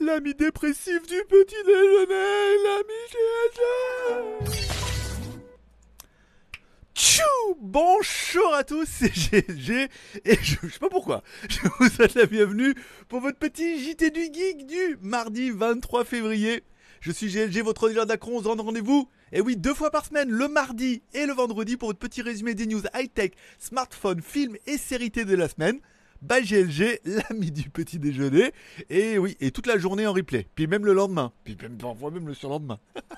l'ami dépressif du petit déjeuner, l'ami Tchou Bonjour à tous, c'est GG et je, sais pas pourquoi. Je vous souhaite la bienvenue pour votre petit JT du geek du mardi 23 février. Je suis GLG, votre leader d'Acron, on se rendez-vous. Et eh oui, deux fois par semaine, le mardi et le vendredi pour votre petit résumé des news high-tech, smartphones, films et séries de la semaine. Bah, j'ai GLG, l'ami du petit déjeuner. Et oui, et toute la journée en replay. Puis même le lendemain. Puis même parfois même le surlendemain.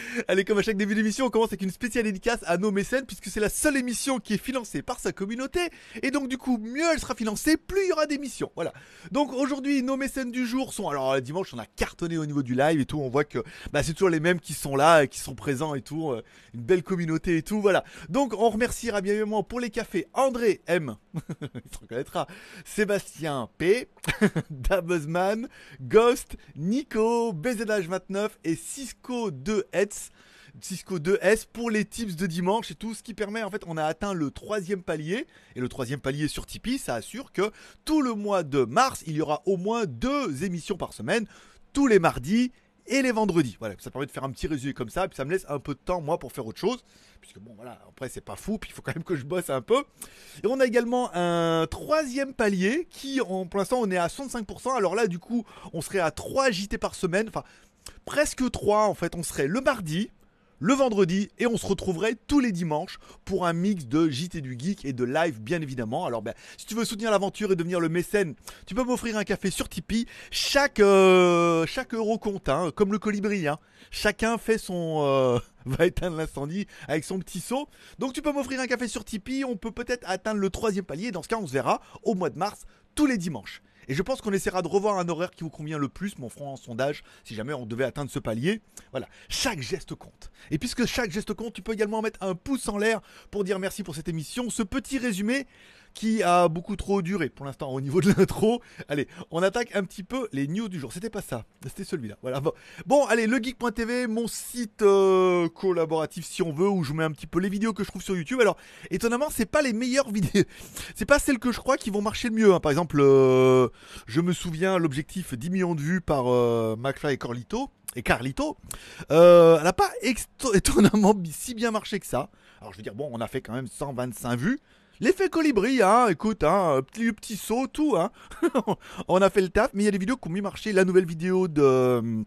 Allez, comme à chaque début d'émission, on commence avec une spéciale édicace à nos mécènes, puisque c'est la seule émission qui est financée par sa communauté. Et donc, du coup, mieux elle sera financée, plus il y aura d'émissions. Voilà. Donc, aujourd'hui, nos mécènes du jour sont. Alors, euh, dimanche, on a cartonné au niveau du live et tout. On voit que bah, c'est toujours les mêmes qui sont là, qui sont présents et tout. Euh, une belle communauté et tout. Voilà. Donc, on remerciera bien évidemment pour les cafés André M. il se reconnaîtra. Sébastien P. Dabuzman, Ghost, Nico, BZH29 et Cisco 2M. Cisco 2S pour les tips de dimanche et tout ce qui permet en fait on a atteint le troisième palier et le troisième palier sur Tipeee ça assure que tout le mois de mars il y aura au moins deux émissions par semaine tous les mardis et les vendredis. Voilà, ça permet de faire un petit résumé comme ça, puis ça me laisse un peu de temps moi pour faire autre chose, puisque bon voilà, après c'est pas fou, puis il faut quand même que je bosse un peu. Et on a également un troisième palier qui, en, pour l'instant, on est à 65%. Alors là, du coup, on serait à 3 JT par semaine. Enfin, Presque trois en fait, on serait le mardi, le vendredi et on se retrouverait tous les dimanches pour un mix de JT du Geek et de live bien évidemment. Alors ben, si tu veux soutenir l'aventure et devenir le mécène, tu peux m'offrir un café sur Tipeee. Chaque, euh, chaque euro compte, hein, comme le colibri. Hein. Chacun fait son... Euh, va éteindre l'incendie avec son petit saut Donc tu peux m'offrir un café sur Tipeee, on peut peut-être atteindre le troisième palier, dans ce cas on se verra au mois de mars tous les dimanches. Et je pense qu'on essaiera de revoir un horaire qui vous convient le plus, mon frère, en sondage, si jamais on devait atteindre ce palier. Voilà, chaque geste compte. Et puisque chaque geste compte, tu peux également mettre un pouce en l'air pour dire merci pour cette émission. Ce petit résumé, qui a beaucoup trop duré pour l'instant au niveau de l'intro. Allez, on attaque un petit peu les news du jour. C'était pas ça, c'était celui-là. Voilà. Bon. allez, legeek.tv, mon site euh, collaboratif si on veut, où je mets un petit peu les vidéos que je trouve sur YouTube. Alors, étonnamment, c'est pas les meilleures vidéos. C'est pas celles que je crois qui vont marcher le mieux. Hein. Par exemple, euh, je me souviens l'objectif 10 millions de vues par euh, McFly et Carlito et Carlito, euh, elle n'a pas étonnamment si bien marché que ça. Alors je veux dire, bon, on a fait quand même 125 vues, L'effet colibri, hein, écoute, hein, petit, petit saut, tout, hein. on a fait le taf, mais il y a des vidéos qui ont mieux marché. La nouvelle vidéo de euh,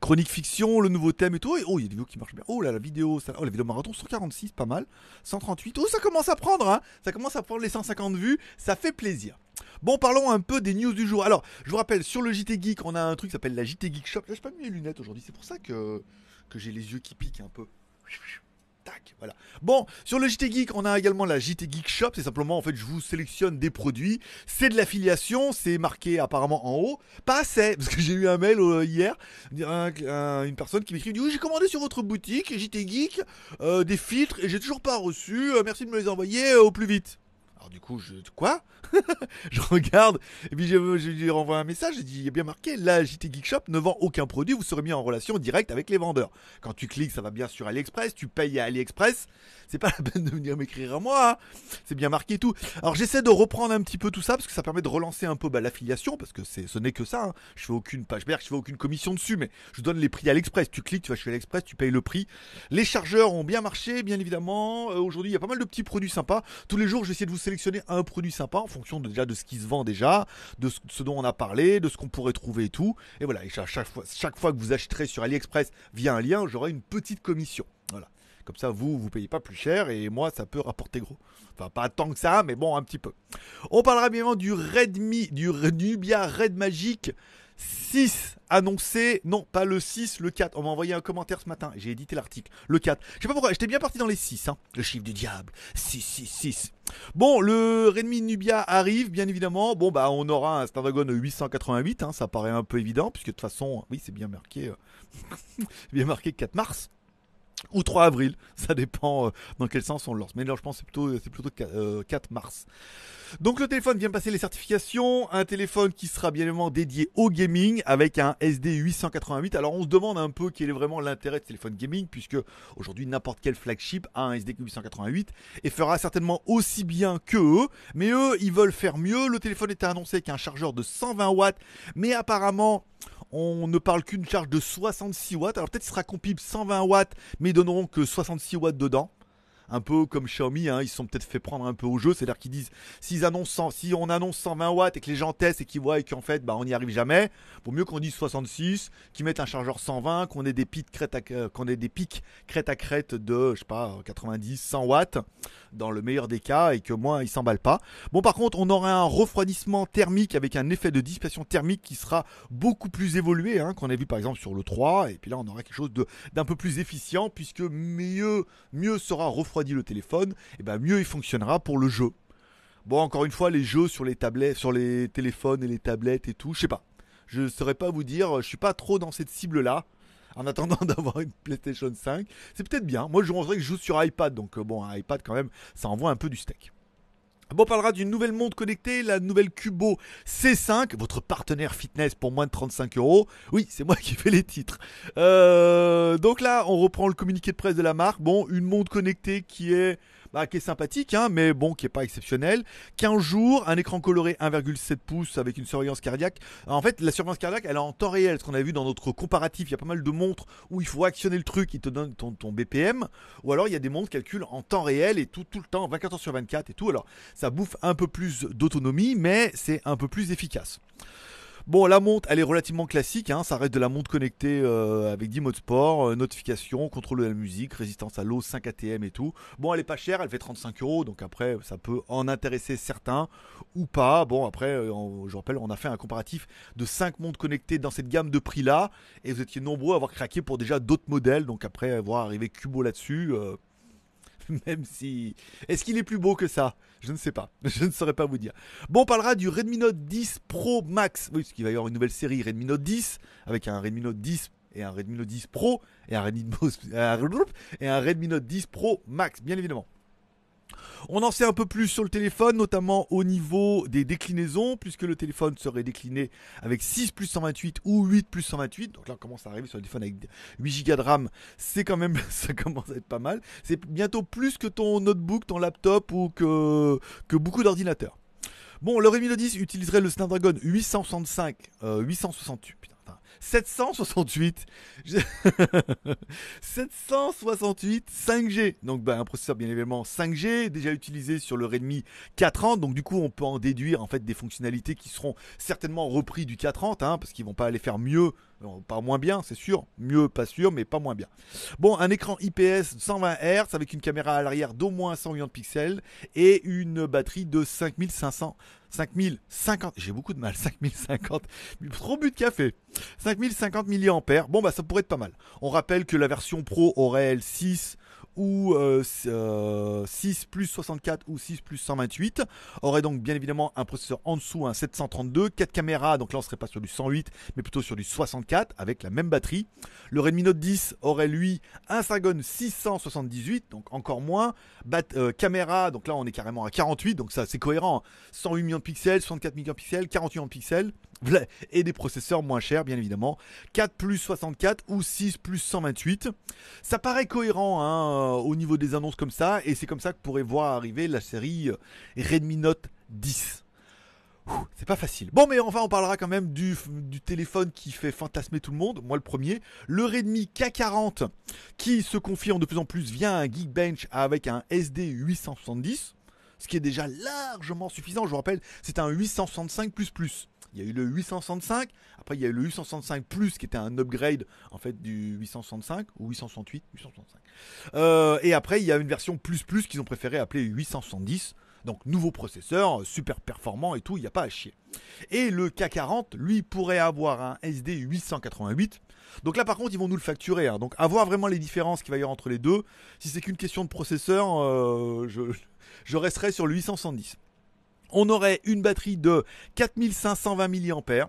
Chronique Fiction, le nouveau thème et tout. Et, oh, il y a des vidéos qui marchent bien. Oh là, la vidéo, ça, oh, la vidéo marathon, 146, pas mal. 138, oh, ça commence à prendre, hein. Ça commence à prendre les 150 vues, ça fait plaisir. Bon, parlons un peu des news du jour. Alors, je vous rappelle, sur le JT Geek, on a un truc qui s'appelle la JT Geek Shop. Là, j'ai pas mis mes lunettes aujourd'hui, c'est pour ça que, que j'ai les yeux qui piquent un peu. Tac, voilà. Bon, sur le JT Geek, on a également la JT Geek Shop. C'est simplement, en fait, je vous sélectionne des produits. C'est de l'affiliation, c'est marqué apparemment en haut. Pas assez, parce que j'ai eu un mail euh, hier, une personne qui m'écrit, dit, j'ai commandé sur votre boutique JT Geek euh, des filtres et j'ai toujours pas reçu. Euh, merci de me les envoyer au plus vite. Alors du coup, je quoi Je regarde et puis je, lui renvoie un message. Je dis, il y a bien marqué, la JT Geek Shop ne vend aucun produit. Vous serez mis en relation directe avec les vendeurs. Quand tu cliques, ça va bien sur AliExpress. Tu payes à AliExpress. C'est pas la peine de venir m'écrire à moi. Hein. c'est bien marqué et tout. Alors j'essaie de reprendre un petit peu tout ça parce que ça permet de relancer un peu bah, l'affiliation parce que c'est, ce n'est que ça. Hein. Je fais aucune page verte, je fais aucune commission dessus, mais je donne les prix à AliExpress. Tu cliques, tu vas chez AliExpress, tu payes le prix. Les chargeurs ont bien marché, bien évidemment. Euh, aujourd'hui, il y a pas mal de petits produits sympas. Tous les jours, j'essaie de vous sélectionner un produit sympa en fonction de, déjà de ce qui se vend déjà, de ce, dont on a parlé, de ce qu'on pourrait trouver et tout. Et voilà, et à chaque, fois, chaque fois que vous acheterez sur AliExpress via un lien, j'aurai une petite commission. Voilà. Comme ça, vous, vous payez pas plus cher et moi, ça peut rapporter gros. Enfin, pas tant que ça, mais bon, un petit peu. On parlera bien du Redmi, du Nubia Red Magic 6 annoncé, non pas le 6, le 4. On m'a envoyé un commentaire ce matin, j'ai édité l'article, le 4. Je sais pas pourquoi, j'étais bien parti dans les 6, hein. le chiffre du diable, 6, 6, 6. Bon, le Redmi Nubia arrive, bien évidemment. Bon, bah on aura un Snapdragon 888, hein. ça paraît un peu évident, puisque de toute façon, oui c'est bien marqué, c'est euh, bien marqué 4 mars ou 3 avril, ça dépend euh, dans quel sens on le lance. Mais là, je pense c'est plutôt, euh, c'est plutôt 4 euh, mars. Donc le téléphone vient passer les certifications, un téléphone qui sera bien évidemment dédié au gaming avec un SD 888. Alors on se demande un peu quel est vraiment l'intérêt de téléphone gaming puisque aujourd'hui n'importe quel flagship a un SD 888 et fera certainement aussi bien que eux. Mais eux, ils veulent faire mieux. Le téléphone était annoncé avec un chargeur de 120 watts, mais apparemment on ne parle qu'une charge de 66 watts. Alors peut-être qu'il sera compatible 120 watts, mais ils donneront que 66 watts dedans un peu comme Xiaomi, hein, ils sont peut-être fait prendre un peu au jeu, c'est-à-dire qu'ils disent s'ils annoncent si on annonce 120 watts et que les gens testent et qu'ils voient et qu'en fait bah, on n'y arrive jamais, vaut mieux qu'on dise 66, qu'ils mettent un chargeur 120, qu'on ait des pics crête à, euh, qu'on des pics crête à crête de je sais pas 90, 100 watts dans le meilleur des cas et que moins ils s'emballent pas. Bon par contre on aurait un refroidissement thermique avec un effet de dissipation thermique qui sera beaucoup plus évolué hein, qu'on a vu par exemple sur le 3 et puis là on aura quelque chose de, d'un peu plus efficient puisque mieux mieux sera refroidi dit le téléphone, et eh ben mieux il fonctionnera pour le jeu. Bon, encore une fois, les jeux sur les tablettes, sur les téléphones et les tablettes et tout, je sais pas. Je ne saurais pas vous dire, je suis pas trop dans cette cible-là. En attendant d'avoir une PlayStation 5, c'est peut-être bien. Moi, je voudrais que je joue sur iPad, donc euh, bon, iPad quand même, ça envoie un peu du steak. Ah bon, on parlera d'une nouvelle montre connectée, la nouvelle Cubo C5, votre partenaire fitness pour moins de 35 euros. Oui, c'est moi qui fais les titres. Euh, donc là, on reprend le communiqué de presse de la marque. Bon, une montre connectée qui est bah, qui est sympathique, hein, mais bon, qui est pas exceptionnel. 15 jours, un écran coloré 1,7 pouces avec une surveillance cardiaque. En fait, la surveillance cardiaque, elle est en temps réel, ce qu'on a vu dans notre comparatif. Il y a pas mal de montres où il faut actionner le truc, il te donne ton, BPM, ou alors il y a des montres qui calculent en temps réel et tout, tout le temps, 24 heures sur 24 et tout. Alors, ça bouffe un peu plus d'autonomie, mais c'est un peu plus efficace. Bon, la montre, elle est relativement classique. Hein. Ça reste de la montre connectée euh, avec 10 modes sport, euh, notification, contrôle de la musique, résistance à l'eau, 5 ATM et tout. Bon, elle est pas chère, elle fait 35 euros. Donc après, ça peut en intéresser certains ou pas. Bon, après, euh, je rappelle, on a fait un comparatif de 5 montres connectées dans cette gamme de prix-là. Et vous étiez nombreux à avoir craqué pour déjà d'autres modèles. Donc après, avoir arrivé Cubo là-dessus. même si... Est-ce qu'il est plus beau que ça Je ne sais pas, je ne saurais pas vous dire. Bon, on parlera du Redmi Note 10 Pro Max. Oui, parce qu'il va y avoir une nouvelle série Redmi Note 10, avec un Redmi Note 10 et un Redmi Note 10 Pro, et un Redmi Note 10 Pro Max, bien évidemment. On en sait un peu plus sur le téléphone, notamment au niveau des déclinaisons, puisque le téléphone serait décliné avec 6 plus 128 ou 8 plus 128. Donc là, on commence à arriver sur le téléphone avec 8 Go de RAM. C'est quand même, ça commence à être pas mal. C'est bientôt plus que ton notebook, ton laptop ou que, que beaucoup d'ordinateurs. Bon, le Redmi 10 utiliserait le Snapdragon 865, 868, 768. 768 5G. Donc bah, un processeur bien évidemment 5G déjà utilisé sur le Redmi 40, Donc du coup on peut en déduire en fait des fonctionnalités qui seront certainement reprises du 40, hein, parce qu'ils vont pas aller faire mieux pas moins bien, c'est sûr. Mieux, pas sûr, mais pas moins bien. Bon, un écran IPS 120 Hz avec une caméra à l'arrière d'au moins de pixels et une batterie de 5500 5050, j'ai beaucoup de mal, 5050, trop but de café, 5050 mAh, bon bah ça pourrait être pas mal. On rappelle que la version Pro aurait l 6 ou 6 euh, euh, plus 64 ou 6 plus 128 aurait donc bien évidemment un processeur en dessous, un 732, 4 caméras, donc là on serait pas sur du 108 mais plutôt sur du 64 avec la même batterie. Le Redmi Note 10 aurait lui un Snapdragon 678, donc encore moins, Bat euh, caméra, donc là on est carrément à 48, donc ça c'est cohérent, 108 millions de pixels, 64 millions de pixels, 48 millions de pixels et des processeurs moins chers, bien évidemment. 4 plus 64 ou 6 plus 128. Ça paraît cohérent hein, euh, au niveau des annonces comme ça, et c'est comme ça que pourrait voir arriver la série euh, Redmi Note 10. C'est pas facile. Bon, mais enfin, on parlera quand même du, du, téléphone qui fait fantasmer tout le monde, moi le premier. Le Redmi K40, qui se confirme de plus en plus via un Geekbench avec un SD 870, ce qui est déjà largement suffisant. Je vous rappelle, c'est un 865. Il y a eu le 865. Après, il y a eu le 865 Plus qui était un upgrade en fait du 865 ou 868, 865. Euh, et après, il y a une version plus plus qu'ils ont préféré appeler 870. Donc nouveau processeur, euh, super performant et tout, il n'y a pas à chier. Et le K40, lui, pourrait avoir un SD 888. Donc là par contre ils vont nous le facturer. Hein. Donc avoir vraiment les différences qu'il va y avoir entre les deux. Si c'est qu'une question de processeur, euh, je, je resterai sur le 870 on aurait une batterie de 4520 mAh.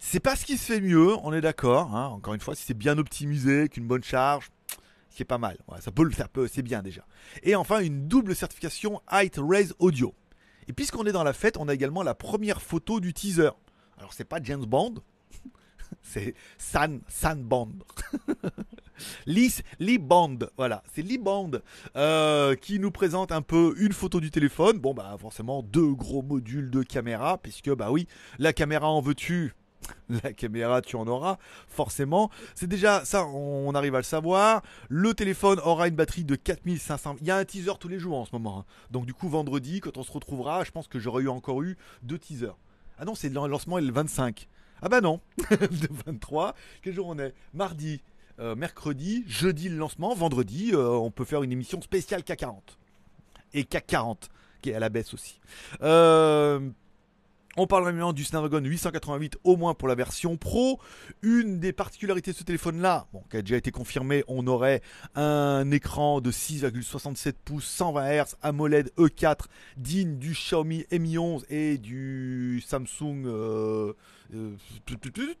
C'est pas ce qui se fait mieux, on est d'accord. Hein. Encore une fois, si c'est bien optimisé, qu'une bonne charge, c'est pas mal. ça peut le faire, c'est bien déjà. Et enfin, une double certification Height Raise Audio. Et puisqu'on est dans la fête, on a également la première photo du teaser. Alors c'est pas James Bond, c'est San San Bond. Lis Lee voilà, c'est Lee euh, qui nous présente un peu une photo du téléphone. Bon, bah forcément, deux gros modules de caméra, puisque, bah oui, la caméra en veux-tu la caméra, tu en auras, forcément. C'est déjà ça, on arrive à le savoir. Le téléphone aura une batterie de 4500. Il y a un teaser tous les jours en ce moment. Hein. Donc, du coup, vendredi, quand on se retrouvera, je pense que j'aurai eu encore eu deux teasers. Ah non, c'est le lancement est le 25. Ah bah non, Le 23. Quel jour on est Mardi. Euh, mercredi, jeudi le lancement, vendredi, euh, on peut faire une émission spéciale K40. Et K40, qui est à la baisse aussi. Euh, on parle maintenant du Snapdragon 888 au moins pour la version Pro. Une des particularités de ce téléphone-là, bon, qui a déjà été confirmée, on aurait un écran de 6,67 pouces 120 Hz AMOLED E4 digne du Xiaomi Mi 11 et du Samsung euh, euh,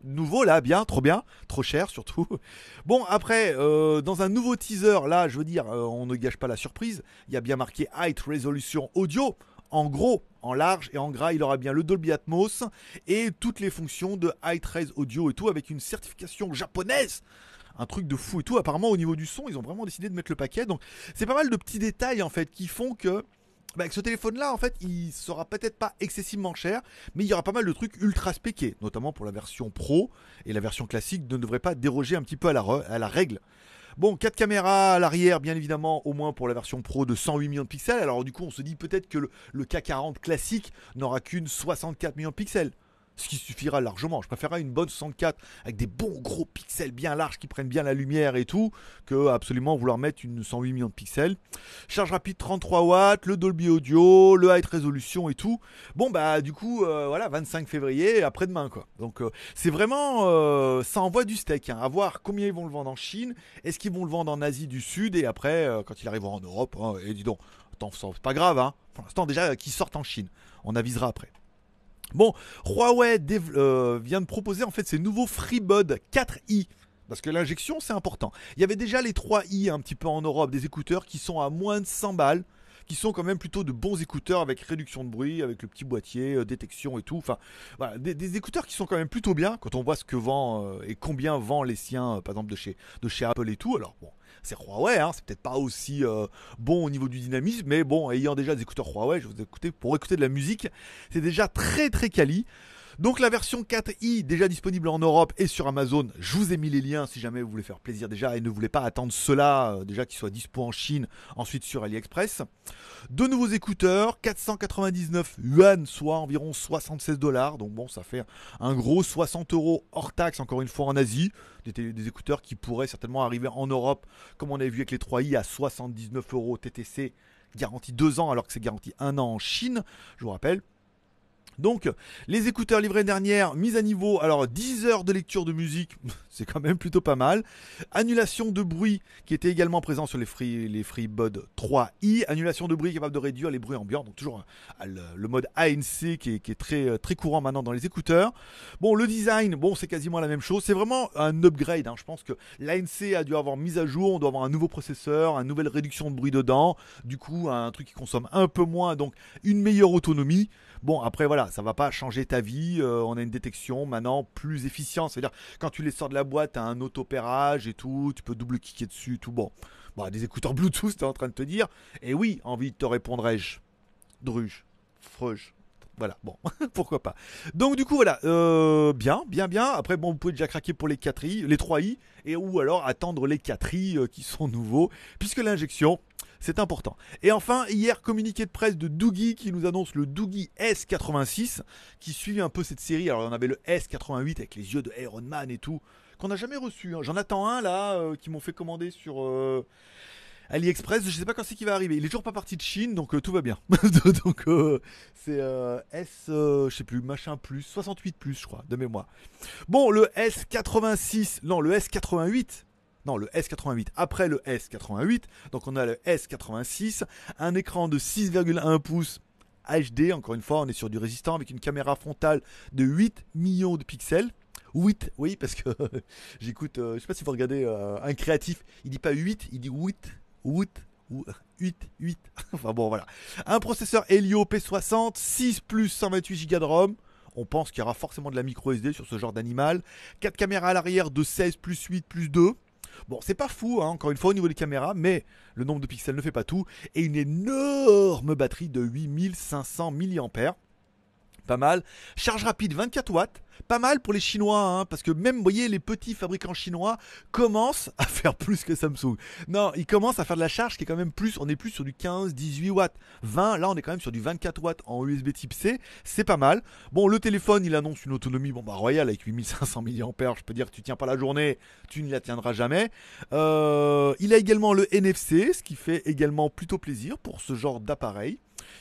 nouveau là, bien, trop bien, trop cher surtout. Bon après, euh, dans un nouveau teaser, là, je veux dire, on ne gâche pas la surprise. Il y a bien marqué High Resolution Audio en gros, en large et en gras, il aura bien le Dolby Atmos et toutes les fonctions de high 13 Audio et tout avec une certification japonaise un truc de fou et tout. Apparemment, au niveau du son, ils ont vraiment décidé de mettre le paquet. Donc, c'est pas mal de petits détails en fait qui font que. Bah, ce téléphone-là, en fait, il sera peut-être pas excessivement cher, mais il y aura pas mal de trucs ultra spéqués, notamment pour la version pro et la version classique ne devrait pas déroger un petit peu à la règle. Bon, 4 caméras à l'arrière, bien évidemment, au moins pour la version pro de 108 millions de pixels. Alors du coup, on se dit peut-être que le, le K40 classique n'aura qu'une 64 millions de pixels ce qui suffira largement. Je préférerais une bonne 64 avec des bons gros pixels bien larges qui prennent bien la lumière et tout, que absolument vouloir mettre une 108 millions de pixels. Charge rapide 33 watts, le Dolby Audio, le High Resolution et tout. Bon bah du coup euh, voilà 25 février après-demain quoi. Donc euh, c'est vraiment euh, ça envoie du steak. Hein. À voir combien ils vont le vendre en Chine, est-ce qu'ils vont le vendre en Asie du Sud et après quand il arrivera en Europe. Hein, et dis donc, c'est pas grave hein. Pour l'instant déjà qu'ils sortent en Chine. On avisera après. Bon, Huawei euh, vient de proposer en fait ses nouveaux FreeBud 4i. Parce que l'injection, c'est important. Il y avait déjà les 3i un petit peu en Europe, des écouteurs qui sont à moins de 100 balles qui sont quand même plutôt de bons écouteurs avec réduction de bruit, avec le petit boîtier, euh, détection et tout. Enfin, voilà, des, écouteurs qui sont quand même plutôt bien quand on voit ce que vend euh, et combien vend les siens, euh, par exemple de chez, de chez Apple et tout. Alors bon, c'est Huawei, hein, c'est peut-être pas aussi bon au niveau du dynamisme, mais bon, ayant déjà des écouteurs Huawei, je vous écoutez pour écouter de la musique, c'est déjà très très quali. Donc la version 4i déjà disponible en Europe et sur Amazon. Je vous ai mis les liens si jamais vous voulez faire plaisir déjà et ne voulez pas attendre cela euh, déjà qu'il soit dispo en Chine, ensuite sur AliExpress. De nouveaux écouteurs, 499 yuan, soit environ 76 dollars. Donc bon, ça fait un gros 60 euros hors taxe encore une fois en Asie. Des, écouteurs qui pourraient certainement arriver en Europe, comme on avait vu avec les 3i à 79 euros TTC, garantie 2 ans alors que c'est garanti 1 an en Chine, je vous rappelle. Donc, les écouteurs livrés dernière, mise à niveau, alors 10 heures de lecture de musique, c'est quand même plutôt pas mal. Annulation de bruit qui était également présent sur les Free, les FreeBud 3i. Annulation de bruit capable de réduire les bruits ambiants, donc toujours le, mode ANC qui est, très, euh, très courant maintenant dans les écouteurs. Bon, le design, bon, c'est quasiment la même chose. C'est vraiment un upgrade. Hein. Je pense que l'ANC a dû avoir mise à jour, on doit avoir un nouveau processeur, une nouvelle réduction de bruit dedans, du coup un truc qui consomme un peu moins, donc une meilleure autonomie. Bon, après, voilà, ça va pas changer ta vie. Euh, on a une détection maintenant plus efficiente. C'est-à-dire, quand tu les sors de la boîte, tu as un autopérage et tout, tu peux double-cliquer dessus, tout. Bon, des écouteurs Bluetooth, tu es en train de te dire. Et oui, envie de te répondrai-je. Druge, freuge. Voilà, bon, pourquoi pas. Donc du coup voilà, euh, bien, bien, bien. Après bon, vous pouvez déjà craquer pour les 4i, les 3i, et ou alors attendre les 4i euh, qui sont nouveaux, puisque l'injection, c'est important. Et enfin, hier, communiqué de presse de Doogie qui nous annonce le Doogie S86, qui suit un peu cette série. Alors, on avait le S88 avec les yeux de Iron Man et tout, qu'on n'a jamais reçu. Hein. J'en attends un là, euh, qui m'ont fait commander sur. Euh, AliExpress, je ne sais pas quand c'est qu'il va arriver. Il est toujours pas parti de Chine, donc euh, tout va bien. donc c'est S, je sais plus, machin plus, 68 plus, je crois, de mémoire. Bon, le S86, non, le S88, non, le S88 après le S88. Donc on a le S86, un écran de 6,1 pouces HD, encore une fois, on est sur du résistant avec une caméra frontale de 8 millions de pixels. 8, oui, parce que j'écoute, euh, je sais pas si vous regardez euh, un créatif, il dit pas 8, il dit 8, 8, 8, 8. enfin bon, voilà. Un processeur Helio P60, 6 plus 128 Go de ROM. On pense qu'il y aura forcément de la micro SD sur ce genre d'animal. 4 caméras à l'arrière de 16 plus 8 plus 2. Bon, c'est pas fou, hein, encore une fois, au niveau des caméras, mais le nombre de pixels ne fait pas tout. Et une énorme batterie de 8500 mAh pas mal. Charge rapide 24 watts, pas mal pour les Chinois, hein, parce que même, vous voyez, les petits fabricants chinois commencent à faire plus que Samsung. Non, ils commencent à faire de la charge qui est quand même plus, on est plus sur du 15, 18 watts, 20, là on est quand même sur du 24 watts en USB type C, c'est pas mal. Bon, le téléphone, il annonce une autonomie, bon bah royale avec 8500 mAh, je peux dire, tu tiens pas la journée, tu ne la tiendras jamais. Euh, il a également le NFC, ce qui fait également plutôt plaisir pour ce genre d'appareil.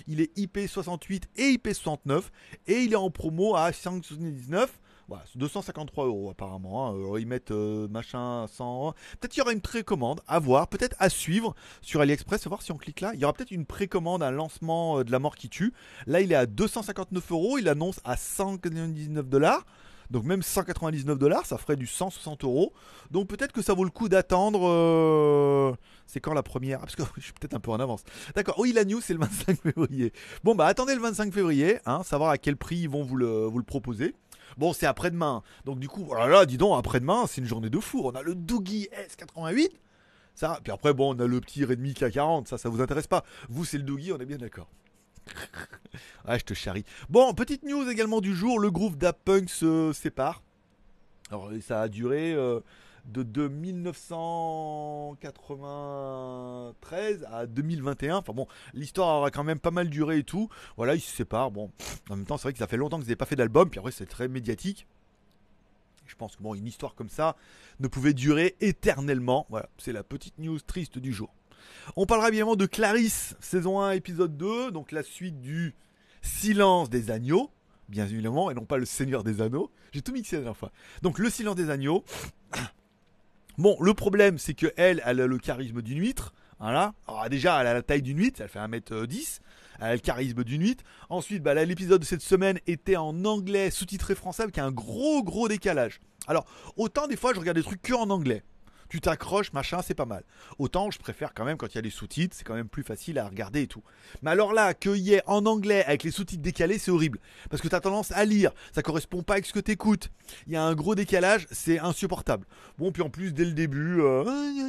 Il est IP68 et IP69 et il est en promo à 579. Voilà, 253 euros apparemment. Hein. Ils mettent euh, machin 100. Hein. Peut-être qu'il y aura une précommande à voir, peut-être à suivre sur AliExpress, voir si on clique là. Il y aura peut-être une précommande, un lancement euh, de la mort qui tue. Là, il est à 259 euros. Il annonce à 199 dollars. Donc même 199 dollars, ça ferait du 160 euros. Donc peut-être que ça vaut le coup d'attendre. Euh, c'est quand la première ah, Parce que je suis peut-être un peu en avance. D'accord. Oui, la news, c'est le 25 février. Bon, bah attendez le 25 février, hein, savoir à quel prix ils vont vous le, proposer. Bon, c'est après-demain. Donc, du coup, voilà, oh là dis donc, après-demain, c'est une journée de four. On a le Doogie S88. Ça, puis après, bon, on a le petit Redmi K40. Ça, ça vous intéresse pas. Vous, c'est le Doogie, on est bien d'accord. ah, je te charrie. Bon, petite news également du jour. Le groupe Punk se euh, sépare. Alors, ça a duré. Euh, de, 1993 à 2021. Enfin bon, l'histoire aura quand même pas mal duré et tout. Voilà, ils se séparent. Bon, en même temps, c'est vrai que ça fait longtemps que je n'ai pas fait d'album. Puis après, c'est très médiatique. Je pense que bon, une histoire comme ça ne pouvait durer éternellement. Voilà, c'est la petite news triste du jour. On parlera bien évidemment de Clarisse, saison 1, épisode 2, donc la suite du Silence des Agneaux, bien évidemment, et non pas le Seigneur des Anneaux. J'ai tout mixé la dernière fois. Donc le Silence des Agneaux, Bon, le problème, c'est que elle, a le charisme d'une huître. Ah, déjà, elle a la taille d'une huître, elle fait 1m10. Euh, elle a le charisme d'une huître. Ensuite, bah, l'épisode de cette semaine était en anglais sous-titré français avec un gros gros décalage. Alors, autant des fois, je regarde des trucs que en anglais tu t'accroches, machin, c'est pas mal. Autant je préfère quand même quand il y a les sous-titres, c'est quand même plus facile à regarder et tout. Mais alors là, qu'il y ait en anglais avec les sous-titres décalés, c'est horrible. Parce que t'as tendance à lire, ça correspond pas avec ce que t'écoutes. Il y a un gros décalage, c'est insupportable. Bon, puis en plus, dès le début, euh...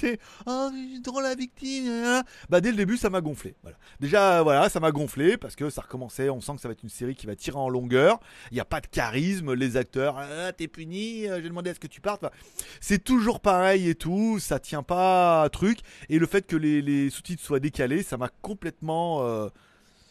t'es ah, suis la victime. Euh, bah, dès le début, ça m'a gonflé. Voilà. Déjà, voilà, ça m'a gonflé parce que ça recommençait. On sent que ça va être une série qui va tirer en longueur. Il n'y a pas de charisme. Les acteurs, ah, t'es puni, euh, j'ai demandé à ce que tu partes c'est toujours pareil et tout, ça tient pas à truc. Et le fait que les, sous-titres soient décalés, ça m'a complètement. Euh,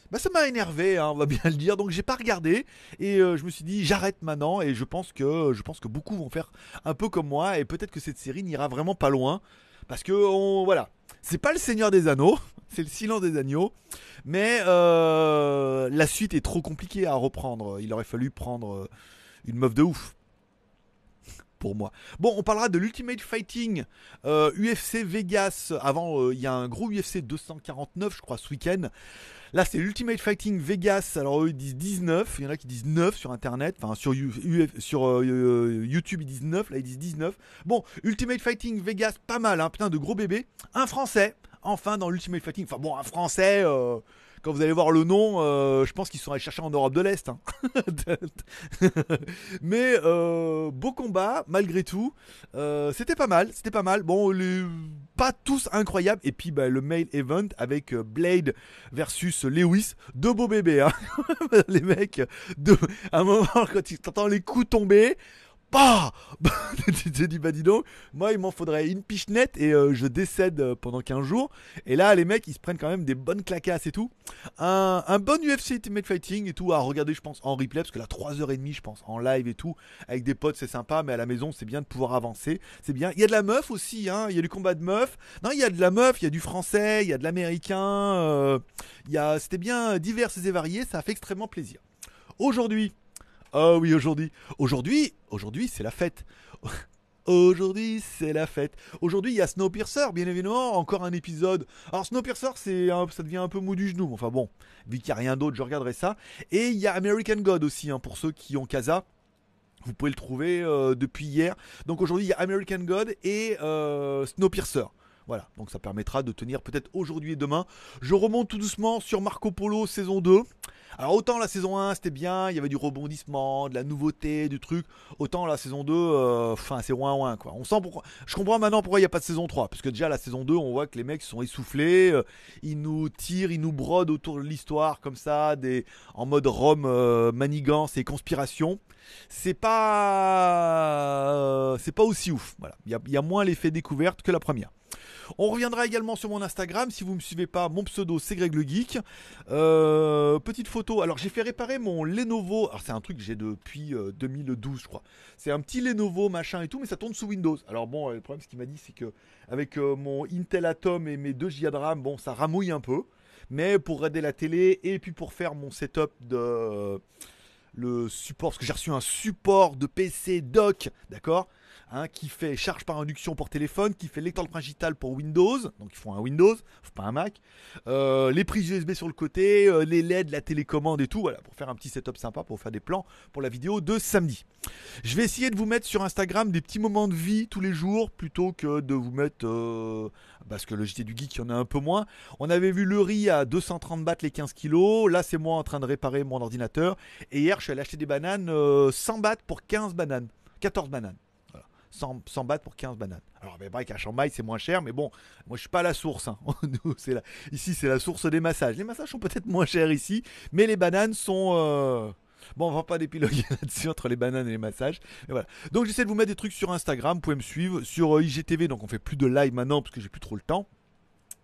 bah ça m'a énervé, hein, on va bien le dire. Donc j'ai pas regardé et euh, je me suis dit j'arrête maintenant et je pense que je pense que beaucoup vont faire un peu comme moi et peut-être que cette série n'ira vraiment pas loin parce que voilà, c'est pas le Seigneur des Anneaux, c'est le Silence des Agneaux, mais euh, la suite est trop compliquée à reprendre. Il aurait fallu prendre une meuf de ouf moi. Bon, on parlera de l'Ultimate Fighting UFC euh, Vegas. Avant, euh, il y a un gros UFC 249, je crois, ce week-end. Là, c'est l'Ultimate Fighting Vegas. Alors, eux, ils disent 19. Il y en a qui disent 9 sur Internet. Enfin, sur, sur euh, YouTube, ils disent 9. Là, ils disent 19. Bon, Ultimate Fighting Vegas, pas mal. Hein, putain, de gros bébés. Un Français, enfin, dans l'Ultimate Fighting. Enfin, bon, un Français quand vous allez voir le nom, euh, je pense qu'ils sont allés chercher en Europe de l'Est. Hein. Mais euh, beau combat, malgré tout. Euh, c'était pas mal, c'était pas mal. Bon, les... pas tous incroyables. Et puis bah, le mail event avec Blade versus Lewis. Deux beaux bébés. Hein. les mecs, à un moment, quand tu t'entends les coups tomber, bah, Tu dis, bah dis donc, moi il m'en faudrait une nette et euh, je décède euh, pendant 15 jours. Et là, les mecs ils se prennent quand même des bonnes claquasses et tout. Un, bon UFC Ultimate Fighting et tout à regarder, je pense, en replay, parce que là, 3h30, je pense, en live et tout, avec des potes, c'est sympa, mais à la maison, c'est bien de pouvoir avancer. C'est bien. Il y a de la meuf aussi, hein, il y a du combat de meuf. Non, il y a de la meuf, il y a du français, il y a de l'américain. Euh, il y a, c'était bien divers et varié, ça fait extrêmement plaisir. Aujourd'hui, ah oh oui, aujourd'hui. Aujourd'hui, aujourd'hui, c'est la fête. Aujourd'hui, c'est la fête. Aujourd'hui, il y a Snowpiercer, bien évidemment, encore un épisode. Alors Snowpiercer, c'est ça devient un peu mou du genou. Enfin bon, vu qu'il n'y a rien d'autre, je regarderai ça. Et il y a American God aussi, hein, pour ceux qui ont Casa. Vous pouvez le trouver euh, depuis hier. Donc aujourd'hui, il y a American God et euh, Snowpiercer. Voilà, donc ça permettra de tenir peut-être aujourd'hui et demain. Je remonte tout doucement sur Marco Polo saison 2. Alors autant la saison 1 c'était bien, il y avait du rebondissement, de la nouveauté, du truc, autant la saison 2, euh, enfin c'est ouin ouin quoi. On sent pourquoi... Je comprends maintenant pourquoi il n'y a pas de saison 3, parce que déjà la saison 2 on voit que les mecs sont essoufflés, euh, ils nous tirent, ils nous brodent autour de l'histoire comme ça, des... en mode Rome, euh, manigance et conspiration. C'est pas... c'est pas aussi ouf, voilà. Il y a moins l'effet découverte que la première. On reviendra également sur mon Instagram. Si vous me suivez pas, mon pseudo c'est Greg le Geek. Euh, petite photo. Alors j'ai fait réparer mon Lenovo. Alors c'est un truc que j'ai depuis 2012, euh, je crois. C'est un petit Lenovo machin et tout, mais ça tourne sous Windows. Alors bon, euh, le problème, ce qu'il m'a dit, c'est que avec mon Intel Atom et mes 2 Go de RAM, bon, ça ramouille un peu. Mais pour aider la télé et puis pour faire mon setup de le support, parce que j'ai reçu un support de PC doc, d'accord Hein, qui fait charge par induction pour téléphone, qui fait lecteur digital pour Windows, donc ils font un Windows, pas un Mac, euh, les prises USB sur le côté, euh, les LED, la télécommande et tout, voilà, pour faire un petit setup sympa, pour faire des plans pour la vidéo de samedi. Je vais essayer de vous mettre sur Instagram des petits moments de vie tous les jours, plutôt que de vous mettre, euh, parce que le JT du Geek, il y en a un peu moins. On avait vu le riz à 230 bahts les 15 kilos, là c'est moi en train de réparer mon ordinateur, et hier je suis allé acheter des bananes, 100 bahts pour 15 bananes, 14 bananes. 100, bahts pour 15 bananes. Alors, mais vrai qu'à Shanghai, c'est moins cher, mais bon, moi, je ne suis pas la source. Hein. Ici, c'est la source des massages. Les massages sont peut-être moins chers ici, mais les bananes sont. Euh, bon, on va pas d'épilogue là-dessus entre les bananes et les massages. Et voilà. Donc, j'essaie de vous mettre des trucs sur Instagram. Vous pouvez me suivre sur euh, IGTV. Donc, on fait plus de live maintenant parce que j'ai plus trop le temps.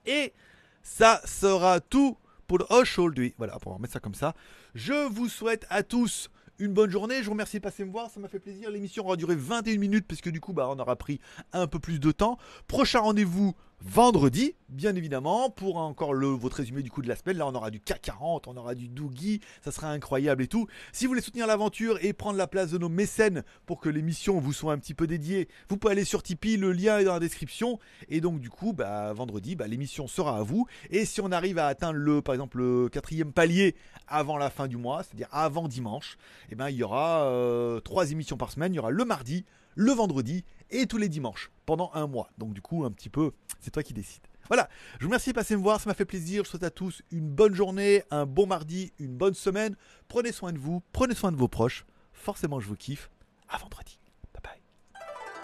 Et ça sera tout pour le aujourd'hui. Voilà, pour mettre ça comme ça. Je vous souhaite à tous une bonne journée. Je vous remercie de passer me voir, ça m'a fait plaisir. L'émission aura duré 21 minutes parce que du coup, bah, on aura pris un peu plus de temps. Prochain rendez-vous vendredi, bien évidemment, pour encore le, votre résumé du coup de la semaine. Là, on aura du K40, on aura du Doogie, ça sera incroyable et tout. Si vous voulez soutenir l'aventure et prendre la place de nos mécènes pour que l'émission vous soit un petit peu dédiée, vous pouvez aller sur Tipeee, le lien est dans la description. Et donc, du coup, bah, vendredi, bah, l'émission sera à vous. Et si on arrive à atteindre le, par exemple, le quatrième palier avant la fin du mois, c'est-à-dire avant dimanche, eh ben, il y aura euh, trois émissions par semaine. Il y aura le mardi, le vendredi et tous les dimanches pendant un mois. Donc du coup, un petit peu, c'est toi qui décides. Voilà, je vous remercie de passer me voir, ça m'a fait plaisir. Je souhaite à tous une bonne journée, un bon mardi, une bonne semaine. Prenez soin de vous, prenez soin de vos proches. Forcément, je vous kiffe. À vendredi. Bye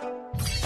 bye.